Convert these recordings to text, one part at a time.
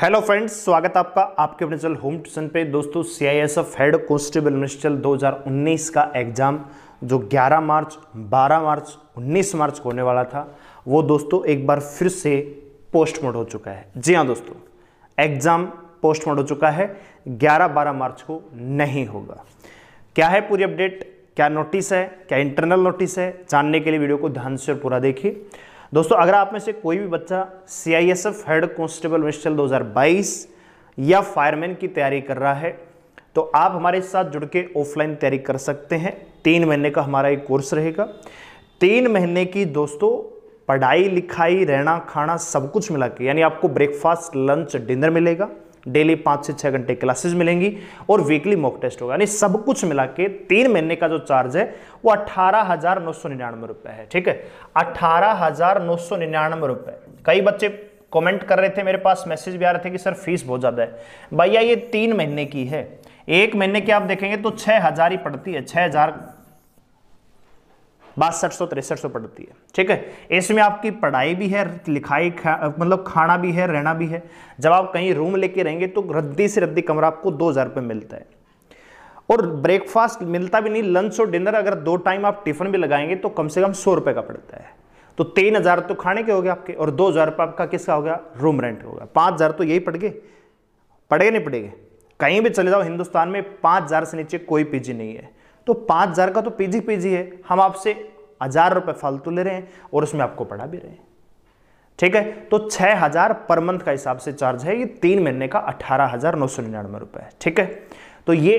hello friends स्वागत आपका आपके अपने चल होम ट्यूशन पे दोस्तों सीआईएसएफ हेड कॉन्स्टेबल मिनिस्टर 2019 का एग्ज़ाम जो 11 मार्च 12 मार्च 19 मार्च को होने वाला था वो दोस्तों एक बार फिर से पोस्टमोड हो चुका है जी हाँ दोस्तों एग्ज़ाम पोस्टमोड हो चुका है 11-12 मार्च को नहीं होगा क्या है पूरी अपडेट क्या नोटिस है क्या इंटरनल नोटिस है जानने के लिए वीडियो को ध्यान से पूरा देखिए दोस्तों अगर आप में से कोई भी बच्चा C I S F head constable हज़ार 2022 या फायरमैन की तैयारी कर रहा है तो आप हमारे साथ जुड़ के ऑफलाइन तैयारी कर सकते हैं तीन महीने का हमारा एक कोर्स रहेगा तीन महीने की दोस्तों पढ़ाई लिखाई रहना खाना सब कुछ मिला के यानी आपको ब्रेकफास्ट लंच डिनर मिलेगा डेली पाँच से छः घंटे क्लासेस मिलेंगी और वीकली मॉक टेस्ट होगा यानी सब कुछ मिला के तीन महीने का जो चार्ज है वो अठारह हज़ार नौ सौ निन्यानवे रुपये है ठीक है अठारह हज़ार नौ सौ निन्यानवे रुपये कई बच्चे कमेंट कर रहे थे मेरे पास मैसेज भी आ रहे थे कि सर फीस बहुत ज़्यादा है भैया ये तीन महीने की है एक महीने की आप देखेंगे तो छः हज़ार ही पड़ती है छः हज़ार बासठ सौ तिरसठ सौ पड़ती है ठीक है इसमें आपकी पढ़ाई भी है लिखाई खा, मतलब खाना भी है रहना भी है जब आप कहीं रूम लेके रहेंगे तो रद्दी से रद्दी कमरा आपको दो हज़ार रुपये मिलता है और ब्रेकफास्ट मिलता भी नहीं लंच और डिनर अगर दो टाइम आप टिफिन भी लगाएंगे तो कम से कम सौ रुपये का पड़ता है तो तीन हज़ार तो खाने के हो गए आपके और दो हज़ार रुपये आपका किसका हो गया रूम रेंट हो गया पाँच हज़ार तो यही पड़ गए पड़ेगा नहीं पड़ेगा कहीं भी चले जाओ हिंदुस्तान में पाँच हज़ार से नीचे कोई पीजी नहीं है तो पाँच हज़ार का तो पीजी पीजी है हम आपसे हज़ार रुपए फालतू ले रहे हैं और उसमें आपको पढ़ा भी रहे हैं ठीक है तो छः हज़ार पर मंथ का हिसाब से चार्ज है ये तीन महीने का अठारह हज़ार नौ सौ निन्यानवे रुपये है ठीक है तो ये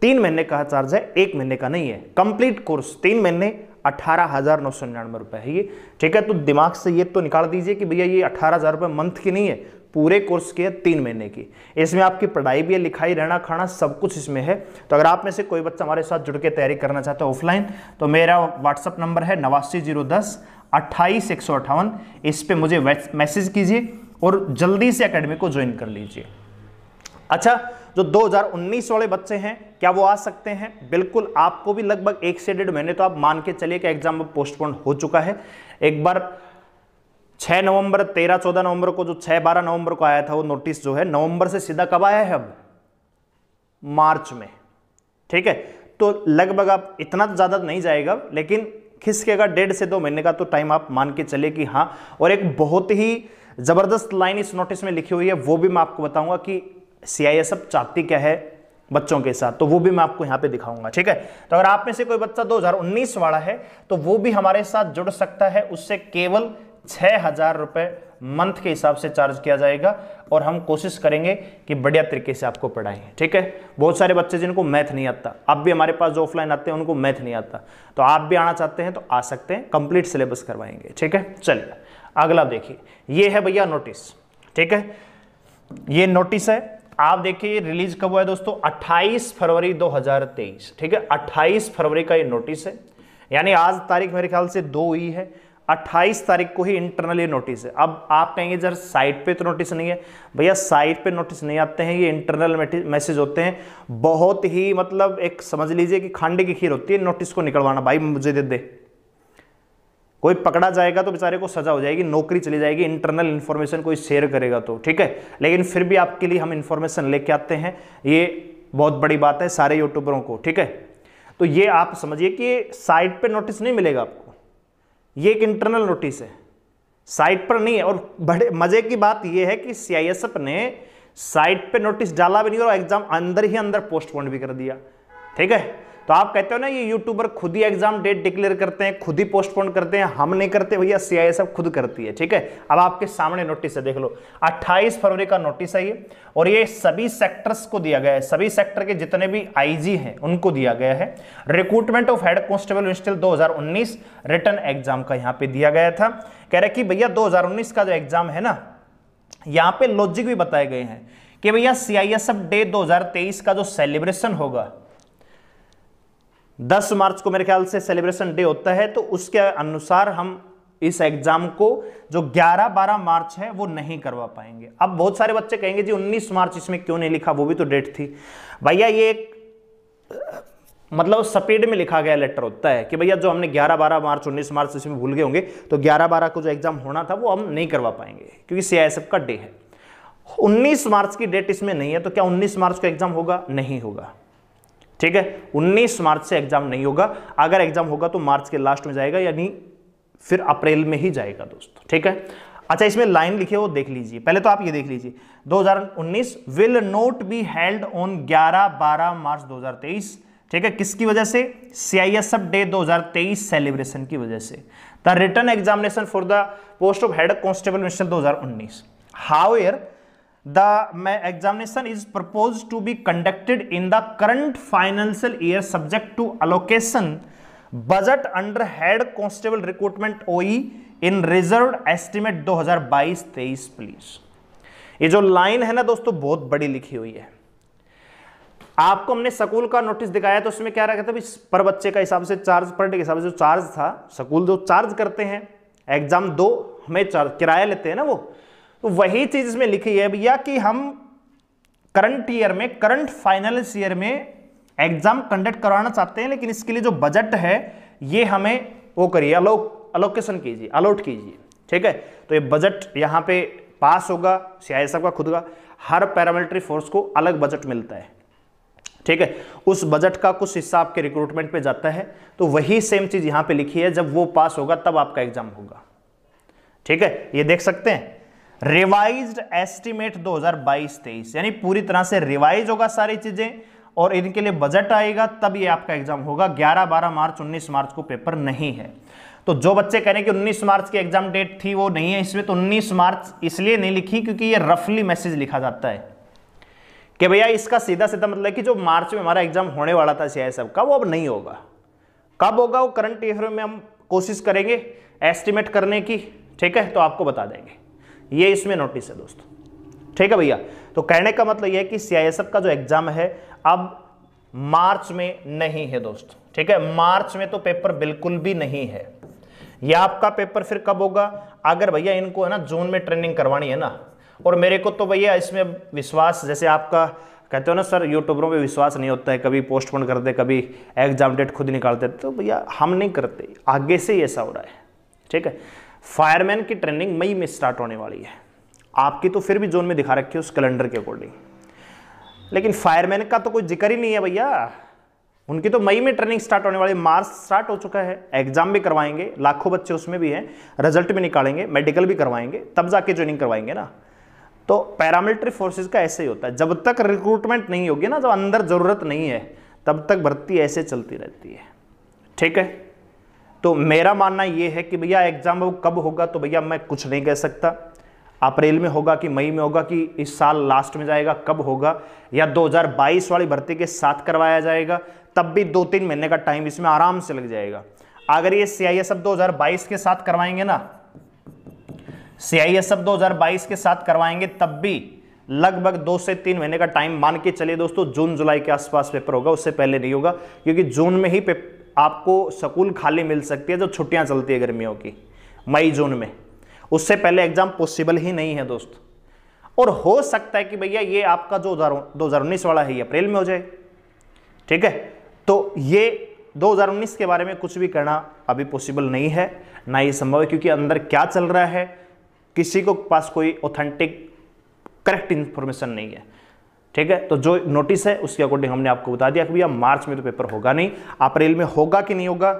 तीन महीने का चार्ज है एक महीने का नहीं है कंप्लीट कोर्स तीन महीने अठारह हज़ार नौ सौ निन्यानवे रुपये है ये ठीक है तो दिमाग से ये तो निकाल दीजिए कि भैया ये अठारह हज़ार रुपये मंथ की नहीं है पूरे कोर्स के तीन महीने की इसमें आपकी पढ़ाई भी है लिखाई रहना खाना सब कुछ इसमें है तो अगर आप में से कोई बच्चा हमारे साथ जुड़ के तैयारी करना चाहता है ऑफलाइन तो मेरा व्हाट्सअप नंबर है नवासी जीरो दस अट्ठाईस एक सौ अट्ठावन इस पर मुझे मैसेज कीजिए और जल्दी से अकेडमी को ज्वाइन कर लीजिए अच्छा जो 2019 वाले बच्चे हैं क्या वो आ सकते हैं बिल्कुल आपको भी लगभग एक से डेढ़ महीने तो आप मान के चलिए कि एग्जाम पोस्टपोन हो चुका है एक बार छह नवंबर तेरह चौदह नवंबर को जो छह बारह नवंबर को आया था वो नोटिस जो है नवंबर से सीधा कब आया है अब मार्च में ठीक है तो लगभग आप इतना तो ज़्यादा तो नहीं जाएगा लेकिन खिसकेगा डेढ़ से दो महीने का तो टाइम आप मान के चले कि हाँ और एक बहुत ही ज़बरदस्त लाइन इस नोटिस में लिखी हुई है वो भी मैं आपको बताऊंगा कि सी आई चाहती क्या है बच्चों के साथ तो वो भी मैं आपको यहां पे दिखाऊंगा ठीक है तो अगर आप में से कोई बच्चा 2019 वाला है तो वो भी हमारे साथ जुड़ सकता है उससे केवल छः हज़ार रुपये मंथ के हिसाब से चार्ज किया जाएगा और हम कोशिश करेंगे कि बढ़िया तरीके से आपको पढ़ाएं ठीक है बहुत सारे बच्चे जिनको मैथ नहीं आता आप भी हमारे पास जो ऑफलाइन आते हैं उनको मैथ नहीं आता तो आप भी आना चाहते हैं तो आ सकते हैं कंप्लीट सिलेबस करवाएंगे ठीक है चलिए अगला देखिए ये है भैया नोटिस ठीक है ये नोटिस है आप देखिए रिलीज कब हुआ है दोस्तों 28 फरवरी 2023 ठीक है 28 फरवरी का ये नोटिस है यानी आज तारीख मेरे ख्याल से दो हुई है 28 तारीख को ही इंटरनल ये नोटिस है अब आप कहेंगे जर साइट पे तो नोटिस नहीं है भैया साइट पे नोटिस नहीं आते हैं ये इंटरनल मैसेज होते हैं बहुत ही मतलब एक समझ लीजिए कि खांडे की खीर होती है नोटिस को निकलवाना भाई मुझे दे दे कोई पकड़ा जाएगा तो बेचारे को सजा हो जाएगी नौकरी चली जाएगी इंटरनल इन्फॉर्मेशन कोई शेयर करेगा तो ठीक है लेकिन फिर भी आपके लिए हम इन्फॉर्मेशन लेके आते हैं ये बहुत बड़ी बात है सारे यूट्यूबरों को ठीक है तो ये आप समझिए कि साइट पे नोटिस नहीं मिलेगा आपको ये एक इंटरनल नोटिस है साइट पर नहीं है और बड़े मजे की बात यह है कि सीआईएसएफ ने साइट पे नोटिस डाला भी नहीं और एग्जाम अंदर ही अंदर पोस्टपोन भी कर दिया ठीक है तो आप कहते हो ना ये यूट्यूबर खुद ही एग्जाम डेट डिक्लेयर करते हैं खुद ही पोस्टपोन करते हैं हम नहीं करते भैया सीआईएसएफ खुद करती है ठीक है अब आपके सामने नोटिस है देख लो 28 फरवरी का नोटिस है ये और ये सभी सेक्टर्स को दिया गया है सभी सेक्टर के जितने भी आईजी हैं उनको दिया गया है रिक्रूटमेंट ऑफ हेड दो इंस्टिल उन्नीस रिटर्न एग्जाम का यहाँ पे दिया गया था कह रहे कि भैया उन्नीस का जो एग्जाम है ना यहाँ पे लॉजिक भी बताए गए हैं कि भैया सीआईएसएफ डे तेईस का जो सेलिब्रेशन होगा 10 मार्च को मेरे ख्याल से सेलिब्रेशन डे होता है तो उसके अनुसार हम इस एग्जाम को जो 11-12 मार्च है वो नहीं करवा पाएंगे अब बहुत सारे बच्चे कहेंगे जी 19 मार्च इसमें क्यों नहीं लिखा वो भी तो डेट थी भैया ये एक मतलब सपेड में लिखा गया लेटर होता है कि भैया जो हमने 11 12 मार्च 19 मार्च इसमें भूल गए होंगे तो 11 12 को जो एग्जाम होना था वो हम नहीं करवा पाएंगे क्योंकि सी का डे है उन्नीस मार्च की डेट इसमें नहीं है तो क्या उन्नीस मार्च का एग्जाम होगा नहीं होगा ठीक है 19 मार्च से एग्जाम नहीं होगा अगर एग्जाम होगा तो मार्च के लास्ट में जाएगा यानी फिर अप्रैल में ही जाएगा दोस्तों ठीक है अच्छा इसमें लाइन लिखे वो देख लीजिए पहले तो आप ये देख लीजिए 2019 will not be held on 11 12 March 2023 ठीक है किसकी वजह से सीआईएसएफ डे 2023 सेलिब्रेशन की वजह से the written examination for the post of head constable मिशन हजार how the examination is proposed to be conducted in the current financial year subject to allocation budget under head constable recruitment OE in reserve estimate 2022-23 please ये जो line है ना दोस्तों बहुत बड़ी लिखी हुई है आपको हमने सकूल का नोटिस दिखाया तो उसमें क्या रखा था पर बच्चे का हिसाब से चार्ज पर डे के हिसाब से जो चार्ज था सकूल जो चार्ज करते हैं एग्जाम दो हमें चार्ज किराया लेते हैं ना वो तो वही चीज इसमें लिखी है भैया कि हम करंट ईयर में करंट फाइनल ईयर में एग्जाम कंडक्ट करवाना चाहते हैं लेकिन इसके लिए जो बजट है ये हमें वो करिए अलो, अलोकेशन कीजिए अलोट कीजिए ठीक है तो ये बजट यहाँ पे पास होगा सी का खुद का हर पैरामिलिट्री फोर्स को अलग बजट मिलता है ठीक है उस बजट का कुछ हिस्सा आपके रिक्रूटमेंट पे जाता है तो वही सेम चीज़ यहां पे लिखी है जब वो पास होगा तब आपका एग्जाम होगा ठीक है ये देख सकते हैं रिवाइज्ड एस्टिमेट 2022-23 यानी पूरी तरह से रिवाइज होगा सारी चीजें और इनके लिए बजट आएगा तब ये आपका एग्जाम होगा 11 12 मार्च 19 मार्च को पेपर नहीं है तो जो बच्चे कह रहे हैं कि 19 मार्च की एग्जाम डेट थी वो नहीं है इसमें तो 19 मार्च इसलिए नहीं लिखी क्योंकि ये रफली मैसेज लिखा जाता है कि भैया इसका सीधा सीधा मतलब है कि जो मार्च में हमारा एग्जाम होने वाला था सी का वो अब नहीं होगा कब होगा वो करंट ईयर में हम कोशिश करेंगे एस्टिमेट करने की ठीक है तो आपको बता देंगे ये इसमें नोटिस है दोस्तों ठीक है भैया तो कहने का मतलब यह है कि सीआईएसएफ का जो एग्जाम है अब मार्च में नहीं है दोस्तों ठीक है मार्च में तो पेपर बिल्कुल भी नहीं है यह आपका पेपर फिर कब होगा अगर भैया इनको है ना जून में ट्रेनिंग करवानी है ना और मेरे को तो भैया इसमें विश्वास जैसे आपका कहते हो ना सर यूट्यूबरों पे विश्वास नहीं होता है कभी पोस्टपोन करते कभी एग्जाम डेट खुद निकालते तो भैया हम नहीं करते आगे से ही ऐसा हो रहा है ठीक है फायरमैन की ट्रेनिंग मई में स्टार्ट होने वाली है आपकी तो फिर भी जोन में दिखा रखी है उस कैलेंडर के अकॉर्डिंग लेकिन फायरमैन का तो कोई जिक्र ही नहीं है भैया उनकी तो मई में ट्रेनिंग स्टार्ट होने वाली मार्च स्टार्ट हो चुका है एग्जाम भी करवाएंगे लाखों बच्चे उसमें भी हैं रिजल्ट भी निकालेंगे मेडिकल भी करवाएंगे तब जाके ज्वाइनिंग करवाएंगे ना तो पैरामिलिट्री फोर्सेज का ऐसे ही होता है जब तक रिक्रूटमेंट नहीं होगी ना जब अंदर ज़रूरत नहीं है तब तक भर्ती ऐसे चलती रहती है ठीक है तो मेरा मानना यह है कि भैया एग्ज़ाम कब होगा तो भैया मैं कुछ नहीं कह सकता अप्रैल में होगा कि मई में होगा कि इस साल लास्ट में जाएगा कब होगा या 2022 वाली भर्ती के साथ करवाया जाएगा तब भी दो तीन महीने का टाइम इसमें आराम से लग जाएगा अगर ये सी आई एस दो के साथ करवाएंगे ना सी आई एस एफ दो के साथ करवाएंगे तब भी लगभग दो से तीन महीने का टाइम मान के चलिए दोस्तों जून जुलाई के आसपास पेपर होगा उससे पहले नहीं होगा क्योंकि जून में ही पेपर आपको स्कूल खाली मिल सकती है जब छुट्टियां चलती है गर्मियों की मई जून में उससे पहले एग्जाम पॉसिबल ही नहीं है दोस्त और हो सकता है कि भैया ये आपका जो दो हज़ार उन्नीस वाला है ये अप्रैल में हो जाए ठीक है तो ये 2019 के बारे में कुछ भी करना अभी पॉसिबल नहीं है ना ही संभव है क्योंकि अंदर क्या चल रहा है किसी को पास कोई ऑथेंटिक करेक्ट इंफॉर्मेशन नहीं है ठीक है तो जो नोटिस है उसके अकॉर्डिंग हमने आपको बता दिया कि भैया मार्च में तो पेपर होगा नहीं अप्रैल में होगा कि नहीं होगा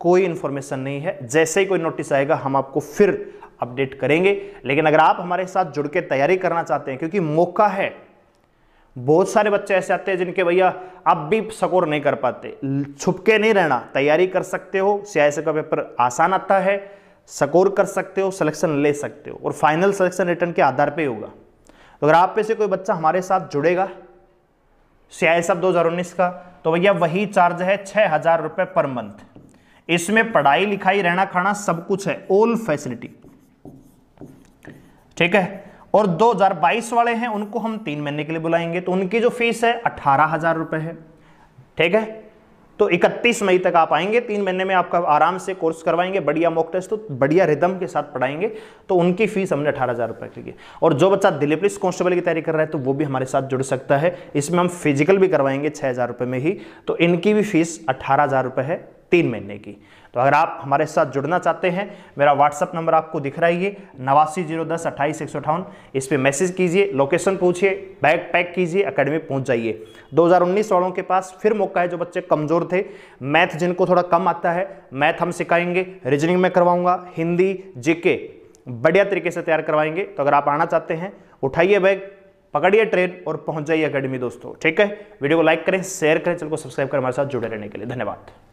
कोई इन्फॉर्मेशन नहीं है जैसे ही कोई नोटिस आएगा हम आपको फिर अपडेट करेंगे लेकिन अगर आप हमारे साथ जुड़ के तैयारी करना चाहते हैं क्योंकि मौका है बहुत सारे बच्चे ऐसे आते हैं जिनके भैया अब भी सकोर नहीं कर पाते छुपके नहीं रहना तैयारी कर सकते हो सी का पेपर आसान आता है सकोर कर सकते हो सिलेक्शन ले सकते हो और फाइनल सिलेक्शन रिटर्न के आधार पर होगा तो अगर आप में से कोई बच्चा हमारे साथ जुड़ेगा सी सब दो का तो भैया वही चार्ज है छः हज़ार रुपये पर मंथ इसमें पढ़ाई लिखाई रहना खाना सब कुछ है ऑल फैसिलिटी ठीक है और 2022 वाले हैं उनको हम तीन महीने के लिए बुलाएंगे तो उनकी जो फीस है अठारह हजार रुपये है ठीक है तो 31 मई तक आप आएंगे तीन महीने में आपका आराम से कोर्स करवाएंगे बढ़िया मॉक टेस्ट तो बढ़िया रिदम के साथ पढ़ाएंगे तो उनकी फीस हमने अठारह हज़ार रुपये की और जो बच्चा दिल्ली पुलिस कांस्टेबल की तैयारी कर रहा है तो वो भी हमारे साथ जुड़ सकता है इसमें हम फिजिकल भी करवाएंगे छः हज़ार में ही तो इनकी भी फीस अठारह हज़ार है तीन महीने की तो अगर आप हमारे साथ जुड़ना चाहते हैं मेरा व्हाट्सअप नंबर आपको दिख रहा है ये नवासी जीरो दस अट्ठाईस एक सौ अठावन इस पर मैसेज कीजिए लोकेशन पूछिए बैग पैक कीजिए अकेडमी पहुंच जाइए 2019 वालों के पास फिर मौका है जो बच्चे कमज़ोर थे मैथ जिनको थोड़ा कम आता है मैथ हम सिखाएंगे रीजनिंग में करवाऊंगा हिंदी जीके बढ़िया तरीके से तैयार करवाएंगे तो अगर आप आना चाहते हैं उठाइए बैग पकड़िए ट्रेन और पहुंच जाइए अकेडमी दोस्तों ठीक है वीडियो को लाइक करें शेयर करें चैनल को सब्सक्राइब करें हमारे साथ जुड़े रहने के लिए धन्यवाद